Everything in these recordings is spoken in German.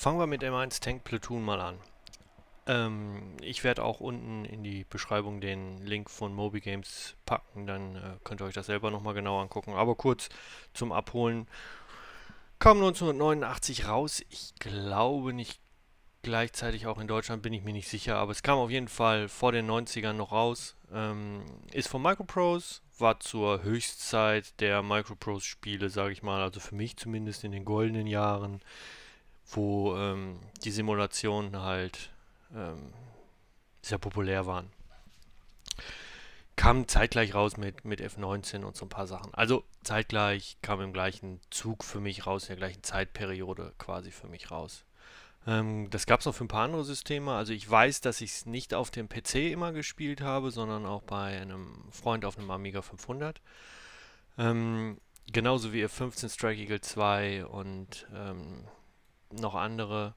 Fangen wir mit M1 Tank Platoon mal an. Ähm, ich werde auch unten in die Beschreibung den Link von Moby Games packen, dann äh, könnt ihr euch das selber nochmal genau angucken. Aber kurz zum Abholen. Kam 1989 raus, ich glaube nicht gleichzeitig auch in Deutschland, bin ich mir nicht sicher, aber es kam auf jeden Fall vor den 90ern noch raus. Ähm, ist von Microprose, war zur Höchstzeit der Microprose-Spiele, sage ich mal, also für mich zumindest in den goldenen Jahren wo ähm, die Simulationen halt ähm, sehr populär waren. Kam zeitgleich raus mit, mit F19 und so ein paar Sachen. Also zeitgleich kam im gleichen Zug für mich raus, in der gleichen Zeitperiode quasi für mich raus. Ähm, das gab es noch für ein paar andere Systeme. Also ich weiß, dass ich es nicht auf dem PC immer gespielt habe, sondern auch bei einem Freund auf einem Amiga 500. Ähm, genauso wie F15 Strike Eagle 2 und ähm, noch andere.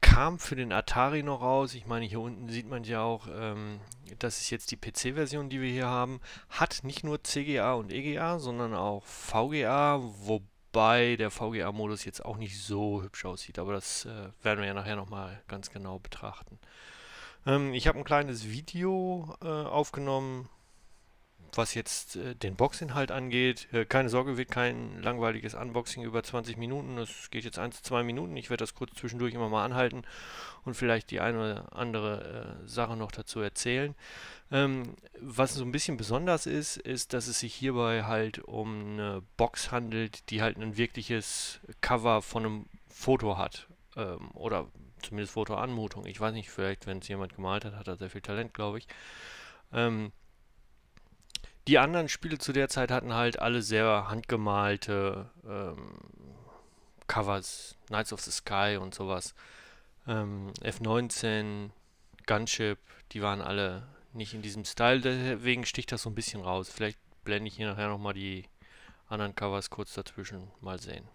Kam für den Atari noch raus. Ich meine, hier unten sieht man ja auch, ähm, das ist jetzt die PC-Version, die wir hier haben. Hat nicht nur CGA und EGA, sondern auch VGA, wobei der VGA-Modus jetzt auch nicht so hübsch aussieht. Aber das äh, werden wir ja nachher nochmal ganz genau betrachten. Ähm, ich habe ein kleines Video äh, aufgenommen was jetzt äh, den Boxinhalt angeht, äh, keine Sorge, wird kein langweiliges Unboxing über 20 Minuten. Das geht jetzt 1 2 Minuten. Ich werde das kurz zwischendurch immer mal anhalten und vielleicht die eine oder andere äh, Sache noch dazu erzählen. Ähm, was so ein bisschen besonders ist, ist, dass es sich hierbei halt um eine Box handelt, die halt ein wirkliches Cover von einem Foto hat. Ähm, oder zumindest Fotoanmutung. Ich weiß nicht, vielleicht, wenn es jemand gemalt hat, hat er sehr viel Talent, glaube ich. Ähm, die anderen Spiele zu der Zeit hatten halt alle sehr handgemalte ähm, Covers, Knights of the Sky und sowas. Ähm, F-19, Gunship, die waren alle nicht in diesem Style, deswegen sticht das so ein bisschen raus. Vielleicht blende ich hier nachher nochmal die anderen Covers kurz dazwischen mal sehen.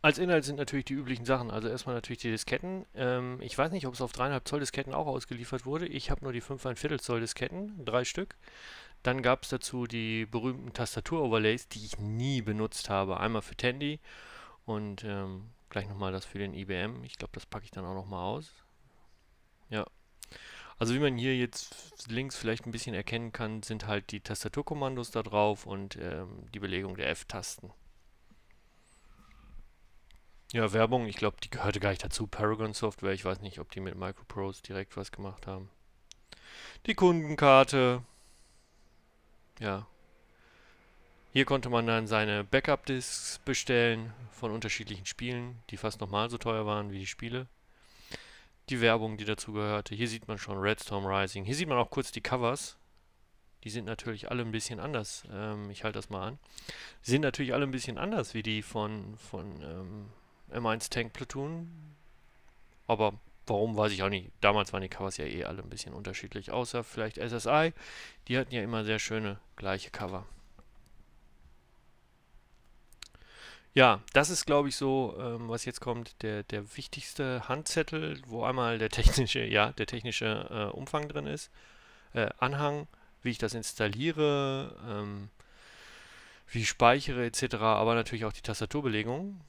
Als Inhalt sind natürlich die üblichen Sachen. Also erstmal natürlich die Disketten. Ähm, ich weiß nicht, ob es auf 3,5 Zoll Disketten auch ausgeliefert wurde. Ich habe nur die 5,1 Viertel Zoll Disketten, drei Stück. Dann gab es dazu die berühmten Tastatur-Overlays, die ich nie benutzt habe. Einmal für Tandy und ähm, gleich nochmal das für den IBM. Ich glaube, das packe ich dann auch nochmal aus. Ja. Also wie man hier jetzt links vielleicht ein bisschen erkennen kann, sind halt die Tastaturkommandos da drauf und ähm, die Belegung der F-Tasten. Ja, Werbung, ich glaube, die gehörte gar nicht dazu. Paragon Software, ich weiß nicht, ob die mit MicroPros direkt was gemacht haben. Die Kundenkarte. Ja. Hier konnte man dann seine Backup-Discs bestellen von unterschiedlichen Spielen, die fast nochmal so teuer waren wie die Spiele. Die Werbung, die dazu gehörte. Hier sieht man schon Red Storm Rising. Hier sieht man auch kurz die Covers. Die sind natürlich alle ein bisschen anders. Ähm, ich halte das mal an. Die sind natürlich alle ein bisschen anders wie die von, von ähm, M1 Tank Platoon. Aber Warum weiß ich auch nicht. Damals waren die Covers ja eh alle ein bisschen unterschiedlich, außer vielleicht SSI. Die hatten ja immer sehr schöne gleiche Cover. Ja, das ist, glaube ich, so, ähm, was jetzt kommt, der, der wichtigste Handzettel, wo einmal der technische, ja, der technische äh, Umfang drin ist, äh, Anhang, wie ich das installiere, ähm, wie ich speichere etc., aber natürlich auch die Tastaturbelegung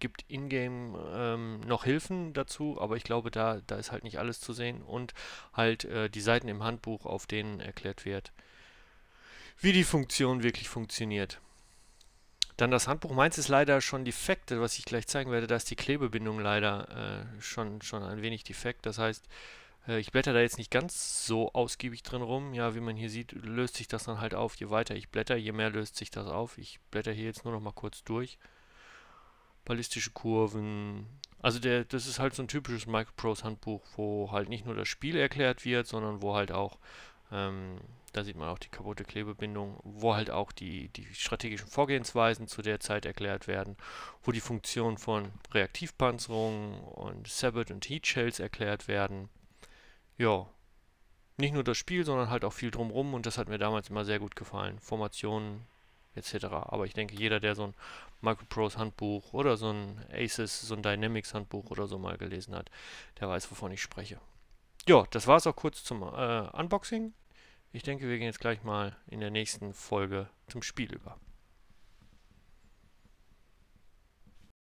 gibt in-game ähm, noch Hilfen dazu, aber ich glaube, da, da ist halt nicht alles zu sehen und halt äh, die Seiten im Handbuch, auf denen erklärt wird, wie die Funktion wirklich funktioniert. Dann das Handbuch. Meins ist leider schon defekt, was ich gleich zeigen werde. Da ist die Klebebindung leider äh, schon, schon ein wenig defekt. Das heißt, äh, ich blätter da jetzt nicht ganz so ausgiebig drin rum. Ja, wie man hier sieht, löst sich das dann halt auf. Je weiter ich blätter, je mehr löst sich das auf. Ich blätter hier jetzt nur noch mal kurz durch ballistische Kurven. Also der, das ist halt so ein typisches Microprose-Handbuch, wo halt nicht nur das Spiel erklärt wird, sondern wo halt auch, ähm, da sieht man auch die kaputte Klebebindung, wo halt auch die, die strategischen Vorgehensweisen zu der Zeit erklärt werden, wo die Funktion von Reaktivpanzerung und Sabot und Heat Shells erklärt werden. Ja, nicht nur das Spiel, sondern halt auch viel drumrum und das hat mir damals immer sehr gut gefallen. Formationen, etc. Aber ich denke, jeder, der so ein MicroPros Handbuch oder so ein Aces, so ein Dynamics Handbuch oder so mal gelesen hat, der weiß, wovon ich spreche. Ja, das war es auch kurz zum äh, Unboxing. Ich denke, wir gehen jetzt gleich mal in der nächsten Folge zum Spiel über.